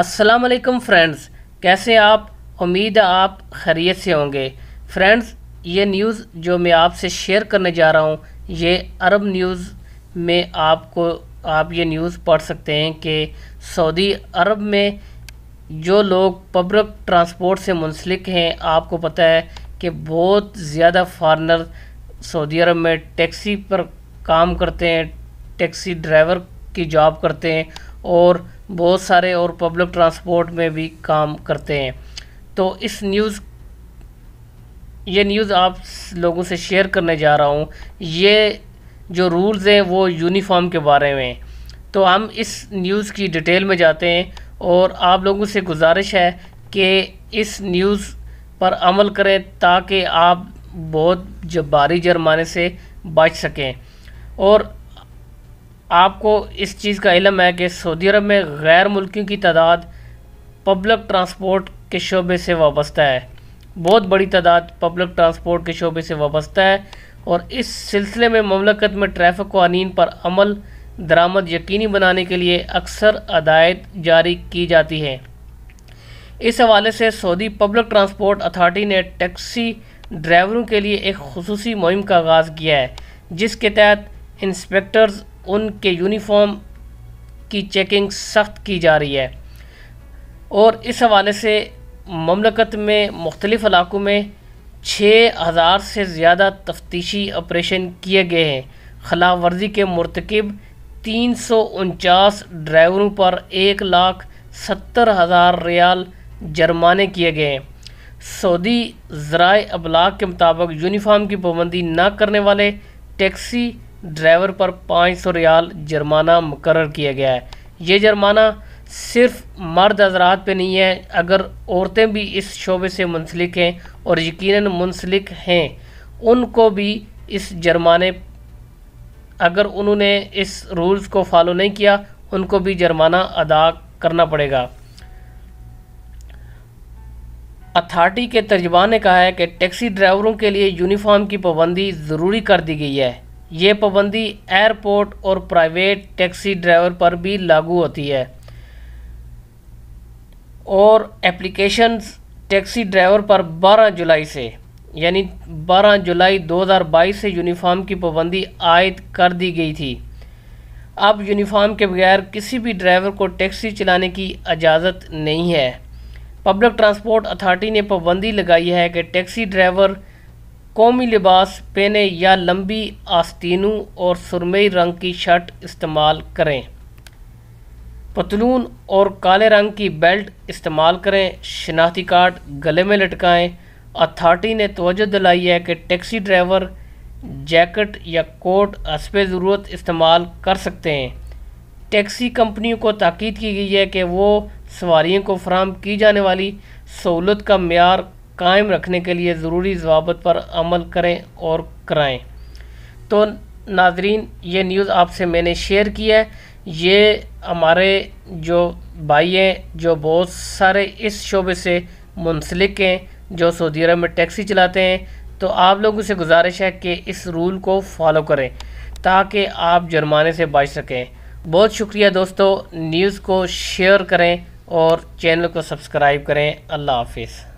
असलकम फ्रेंड्स कैसे आप उम्मीद आप खैरियत से होंगे फ्रेंड्स ये न्यूज़ जो मैं आपसे शेयर करने जा रहा हूँ ये अरब न्यूज़ में आपको आप ये न्यूज़ पढ़ सकते हैं कि सऊदी अरब में जो लोग पब्लिक ट्रांसपोर्ट से मुंसलिक हैं आपको पता है कि बहुत ज़्यादा फारनर सऊदी अरब में टैक्सी पर काम करते हैं टैक्सी ड्राइवर की जॉब करते हैं और बहुत सारे और पब्लिक ट्रांसपोर्ट में भी काम करते हैं तो इस न्यूज़ ये न्यूज़ आप लोगों से शेयर करने जा रहा हूँ ये जो रूल्स हैं वो यूनिफॉर्म के बारे में तो हम इस न्यूज़ की डिटेल में जाते हैं और आप लोगों से गुजारिश है कि इस न्यूज़ पर अमल करें ताकि आप बहुत जब भारी जुर्माने से बच सकें और आपको इस चीज़ का इलम है कि सऊदी अरब में गैर मुल्कियों की तादाद पब्लिक ट्रांसपोर्ट के शोबे से वाबस्ता है बहुत बड़ी तादाद पब्लिक ट्रांसपोर्ट के शोबे से वाबस्ता है और इस सिलसिले में ममलकत में ट्रैफिक कानून पर अमल दरामद यकीनी बनाने के लिए अक्सर अदायत जारी की जाती है इस हवाले से सऊदी पब्लिक ट्रांसपोर्ट अथॉरिटी ने टैक्सी ड्राइवरों के लिए एक खसूस मुहिम का आगाज़ किया है जिसके तहत इंस्पेक्टर्स उनके यूनिफॉर्म की चेकिंग सख्त की जा रही है और इस हवाले से ममलकत में मुख्तलिफ़ इलाक़ों में छः हज़ार से ज़्यादा तफ्तीशी ऑपरेशन किए गए हैं खिलाफ वर्जी के मरतकब तीन सौ उनचास ड्राइवरों पर एक लाख सत्तर हज़ार रियाल जुर्माने किए गए हैं सऊदी ज़रा अबलाग के मुताबिक यूनिफाम की पाबंदी ना करने वाले टैक्सी ड्राइवर पर पाँच सौ रियाल जुर्माना मुकर किया गया है ये जुर्माना सिर्फ मर्द हजरात पे नहीं है अगर औरतें भी इस शोबे से मुंसलिक हैं और यकीन मुंसलिक हैं उनको भी इस जुर्माने अगर उन्होंने इस रूल्स को फॉलो नहीं किया उनको भी जुर्माना अदा करना पड़ेगा अथार्टी के तर्जबान ने कहा है कि टैक्सी ड्राइवरों के लिए यूनिफॉर्म की पाबंदी ज़रूरी कर दी गई है ये पाबंदी एयरपोर्ट और प्राइवेट टैक्सी ड्राइवर पर भी लागू होती है और एप्लीकेशन टैक्सी ड्राइवर पर 12 जुलाई से यानी 12 जुलाई 2022 से यूनिफॉर्म की पाबंदी आयद कर दी गई थी अब यूनिफॉर्म के बगैर किसी भी ड्राइवर को टैक्सी चलाने की इजाज़त नहीं है पब्लिक ट्रांसपोर्ट अथॉरिटी ने पाबंदी लगाई है कि टैक्सी ड्राइवर कौमी लिबास पहने या लंबी आस्तीनों और सुरमई रंग की शर्ट इस्तेमाल करें पतलून और काले रंग की बेल्ट इस्तेमाल करें शनाख्ती कार्ड गले में लटकाएं अथॉरिटी ने तोजह दिलाई है कि टैक्सी ड्राइवर जैकेट या कोट हसब ज़रूरत इस्तेमाल कर सकते हैं टैक्सी कंपनियों को ताकीद की गई है कि वो सवारी को फ्राहम की जाने वाली सहूलत का मैार कायम रखने के लिए ज़रूरी जवाबत पर अमल करें और कराएं तो नाजरीन ये न्यूज़ आपसे मैंने शेयर की है ये हमारे जो भाई हैं जो बहुत सारे इस शोबे से मुंसलिक हैं जो सऊदी अरब में टैक्सी चलाते हैं तो आप लोगों से गुजारिश है कि इस रूल को फॉलो करें ताकि आप जुर्माने से बच सकें बहुत शुक्रिया दोस्तों न्यूज़ को शेयर करें और चैनल को सब्सक्राइब करें अल्लाह हाफिज़